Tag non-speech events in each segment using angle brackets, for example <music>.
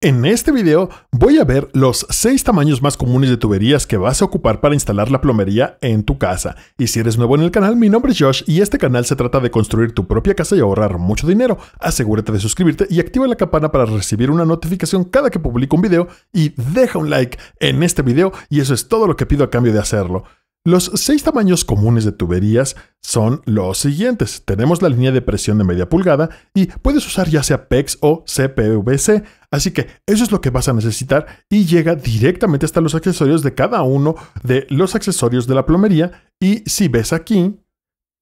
En este video voy a ver los 6 tamaños más comunes de tuberías que vas a ocupar para instalar la plomería en tu casa. Y si eres nuevo en el canal, mi nombre es Josh y este canal se trata de construir tu propia casa y ahorrar mucho dinero. Asegúrate de suscribirte y activa la campana para recibir una notificación cada que publico un video y deja un like en este video y eso es todo lo que pido a cambio de hacerlo. Los seis tamaños comunes de tuberías son los siguientes. Tenemos la línea de presión de media pulgada y puedes usar ya sea PEX o CPVC, así que eso es lo que vas a necesitar y llega directamente hasta los accesorios de cada uno de los accesorios de la plomería y si ves aquí,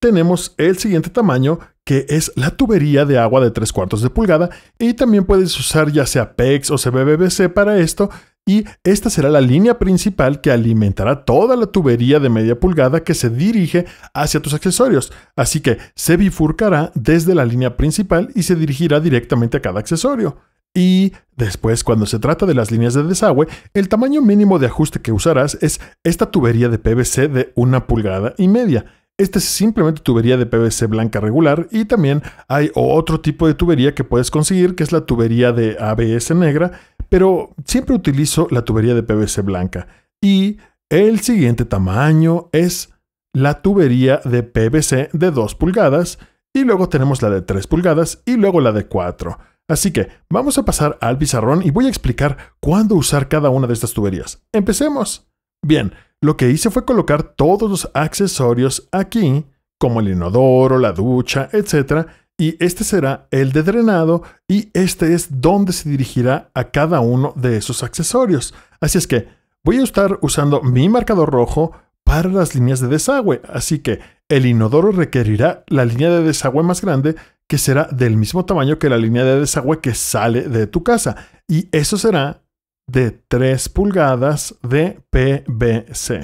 tenemos el siguiente tamaño que es la tubería de agua de tres cuartos de pulgada y también puedes usar ya sea PEX o CPVC para esto y esta será la línea principal que alimentará toda la tubería de media pulgada que se dirige hacia tus accesorios, así que se bifurcará desde la línea principal y se dirigirá directamente a cada accesorio. Y después, cuando se trata de las líneas de desagüe, el tamaño mínimo de ajuste que usarás es esta tubería de PVC de una pulgada y media. Esta es simplemente tubería de PVC blanca regular y también hay otro tipo de tubería que puedes conseguir, que es la tubería de ABS negra, pero siempre utilizo la tubería de PVC blanca. Y el siguiente tamaño es la tubería de PVC de 2 pulgadas y luego tenemos la de 3 pulgadas y luego la de 4. Así que vamos a pasar al pizarrón y voy a explicar cuándo usar cada una de estas tuberías. Empecemos. Bien, lo que hice fue colocar todos los accesorios aquí, como el inodoro, la ducha, etc. Y este será el de drenado y este es donde se dirigirá a cada uno de esos accesorios. Así es que voy a estar usando mi marcador rojo para las líneas de desagüe, así que el inodoro requerirá la línea de desagüe más grande que será del mismo tamaño que la línea de desagüe que sale de tu casa y eso será de 3 pulgadas de PVC.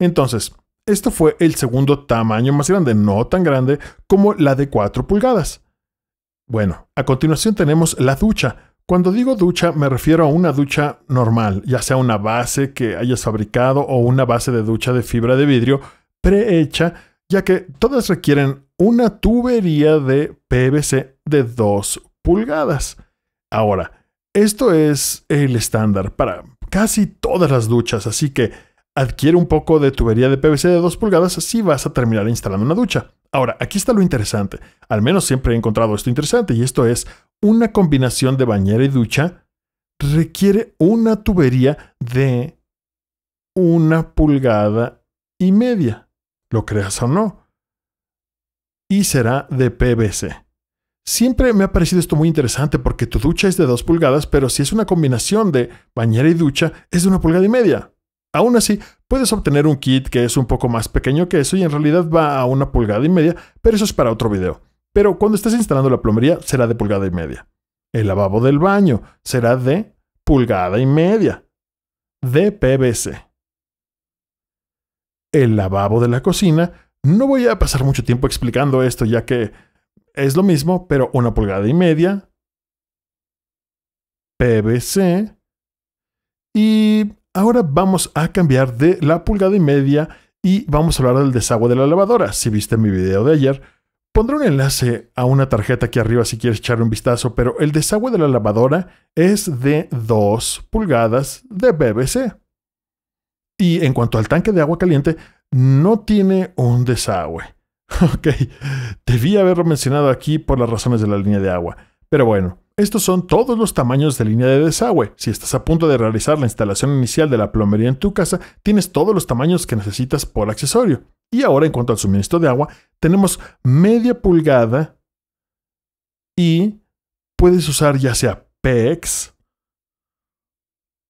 Entonces, esto fue el segundo tamaño más grande, no tan grande como la de 4 pulgadas. Bueno, a continuación tenemos la ducha. Cuando digo ducha me refiero a una ducha normal, ya sea una base que hayas fabricado o una base de ducha de fibra de vidrio prehecha, ya que todas requieren una tubería de PVC de 2 pulgadas. Ahora, esto es el estándar para casi todas las duchas, así que adquiere un poco de tubería de PVC de 2 pulgadas si vas a terminar instalando una ducha. Ahora, aquí está lo interesante, al menos siempre he encontrado esto interesante, y esto es una combinación de bañera y ducha requiere una tubería de una pulgada y media, lo creas o no, y será de PVC. Siempre me ha parecido esto muy interesante porque tu ducha es de 2 pulgadas, pero si es una combinación de bañera y ducha, es de una pulgada y media. Aún así, puedes obtener un kit que es un poco más pequeño que eso y en realidad va a una pulgada y media, pero eso es para otro video. Pero cuando estés instalando la plomería, será de pulgada y media. El lavabo del baño será de pulgada y media. De PVC. El lavabo de la cocina, no voy a pasar mucho tiempo explicando esto ya que es lo mismo, pero una pulgada y media, PVC. Y ahora vamos a cambiar de la pulgada y media y vamos a hablar del desagüe de la lavadora. Si viste mi video de ayer, pondré un enlace a una tarjeta aquí arriba si quieres echarle un vistazo, pero el desagüe de la lavadora es de 2 pulgadas de PVC. Y en cuanto al tanque de agua caliente, no tiene un desagüe. <laughs> Ok, debí haberlo mencionado aquí por las razones de la línea de agua. Pero bueno, estos son todos los tamaños de línea de desagüe. Si estás a punto de realizar la instalación inicial de la plomería en tu casa, tienes todos los tamaños que necesitas por accesorio. Y ahora en cuanto al suministro de agua, tenemos media pulgada y puedes usar ya sea PEX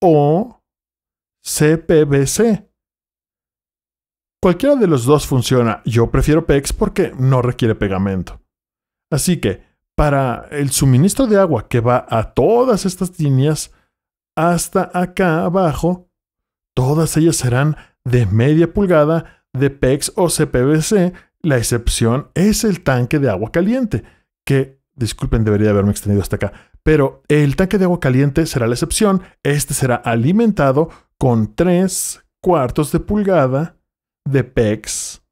o CPVC Cualquiera de los dos funciona. Yo prefiero PEX porque no requiere pegamento. Así que, para el suministro de agua que va a todas estas líneas, hasta acá abajo, todas ellas serán de media pulgada de PEX o CPVC. La excepción es el tanque de agua caliente, que, disculpen, debería haberme extendido hasta acá, pero el tanque de agua caliente será la excepción. Este será alimentado con 3 cuartos de pulgada de PEX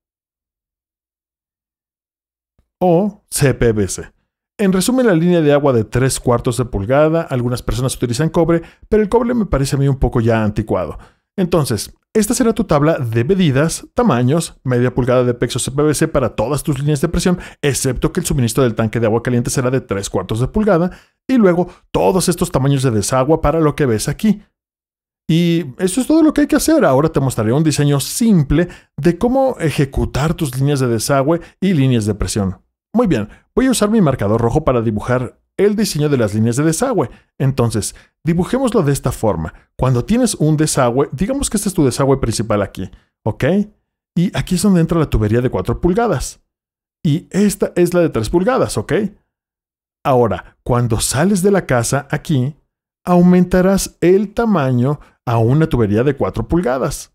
o CPVC. En resumen, la línea de agua de 3 cuartos de pulgada, algunas personas utilizan cobre, pero el cobre me parece a mí un poco ya anticuado. Entonces, esta será tu tabla de medidas, tamaños, media pulgada de PEX o CPVC para todas tus líneas de presión, excepto que el suministro del tanque de agua caliente será de 3 cuartos de pulgada, y luego todos estos tamaños de desagua para lo que ves aquí, y eso es todo lo que hay que hacer. Ahora te mostraré un diseño simple de cómo ejecutar tus líneas de desagüe y líneas de presión. Muy bien, voy a usar mi marcador rojo para dibujar el diseño de las líneas de desagüe. Entonces, dibujémoslo de esta forma. Cuando tienes un desagüe, digamos que este es tu desagüe principal aquí, ¿ok? Y aquí es donde entra la tubería de 4 pulgadas. Y esta es la de 3 pulgadas, ¿ok? Ahora, cuando sales de la casa, aquí, aumentarás el tamaño a una tubería de 4 pulgadas.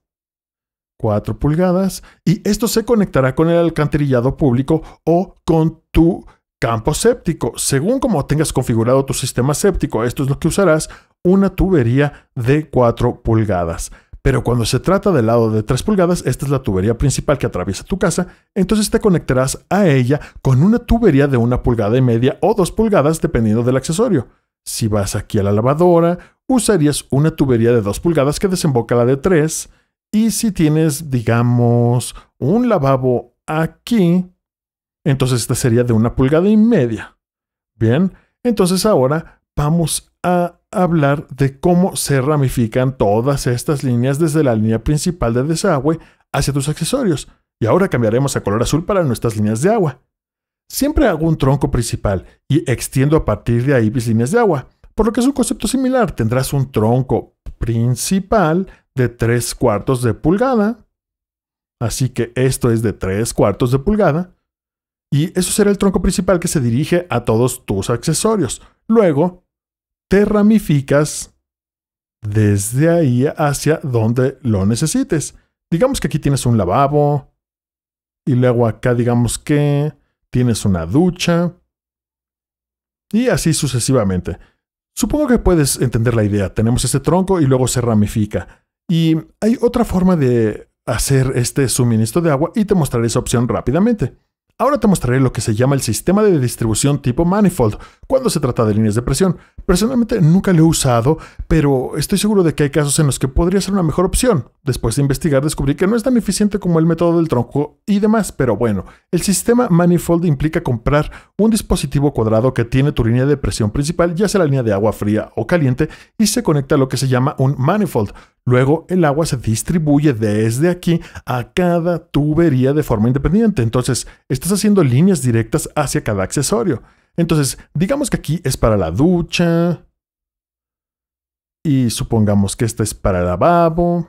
4 pulgadas y esto se conectará con el alcantarillado público o con tu campo séptico. Según como tengas configurado tu sistema séptico, esto es lo que usarás, una tubería de 4 pulgadas. Pero cuando se trata del lado de 3 pulgadas, esta es la tubería principal que atraviesa tu casa, entonces te conectarás a ella con una tubería de 1 pulgada y media o 2 pulgadas dependiendo del accesorio. Si vas aquí a la lavadora, usarías una tubería de 2 pulgadas que desemboca la de 3. Y si tienes, digamos, un lavabo aquí, entonces esta sería de una pulgada y media. Bien, entonces ahora vamos a hablar de cómo se ramifican todas estas líneas desde la línea principal de desagüe hacia tus accesorios. Y ahora cambiaremos a color azul para nuestras líneas de agua. Siempre hago un tronco principal y extiendo a partir de ahí mis líneas de agua, por lo que es un concepto similar. Tendrás un tronco principal de tres cuartos de pulgada. Así que esto es de tres cuartos de pulgada. Y eso será el tronco principal que se dirige a todos tus accesorios. Luego, te ramificas desde ahí hacia donde lo necesites. Digamos que aquí tienes un lavabo. Y luego acá digamos que tienes una ducha y así sucesivamente. Supongo que puedes entender la idea. Tenemos este tronco y luego se ramifica. Y hay otra forma de hacer este suministro de agua y te mostraré esa opción rápidamente. Ahora te mostraré lo que se llama el sistema de distribución tipo manifold cuando se trata de líneas de presión. Personalmente nunca lo he usado, pero estoy seguro de que hay casos en los que podría ser una mejor opción. Después de investigar descubrí que no es tan eficiente como el método del tronco y demás, pero bueno, el sistema manifold implica comprar un dispositivo cuadrado que tiene tu línea de presión principal, ya sea la línea de agua fría o caliente, y se conecta a lo que se llama un manifold, Luego el agua se distribuye desde aquí a cada tubería de forma independiente. Entonces, estás haciendo líneas directas hacia cada accesorio. Entonces, digamos que aquí es para la ducha. Y supongamos que esta es para el lavabo.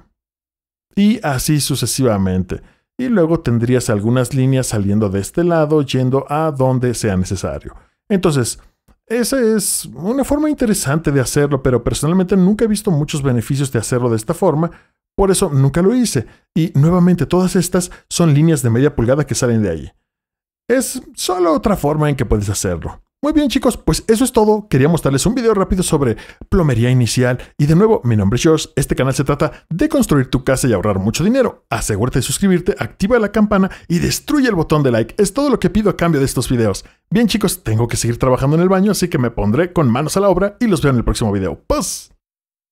Y así sucesivamente. Y luego tendrías algunas líneas saliendo de este lado, yendo a donde sea necesario. Entonces, esa es una forma interesante de hacerlo, pero personalmente nunca he visto muchos beneficios de hacerlo de esta forma, por eso nunca lo hice. Y nuevamente todas estas son líneas de media pulgada que salen de ahí. Es solo otra forma en que puedes hacerlo. Muy bien chicos, pues eso es todo. Quería mostrarles un video rápido sobre plomería inicial. Y de nuevo, mi nombre es George. Este canal se trata de construir tu casa y ahorrar mucho dinero. Asegúrate de suscribirte, activa la campana y destruye el botón de like. Es todo lo que pido a cambio de estos videos. Bien chicos, tengo que seguir trabajando en el baño, así que me pondré con manos a la obra y los veo en el próximo video. ¡Paz!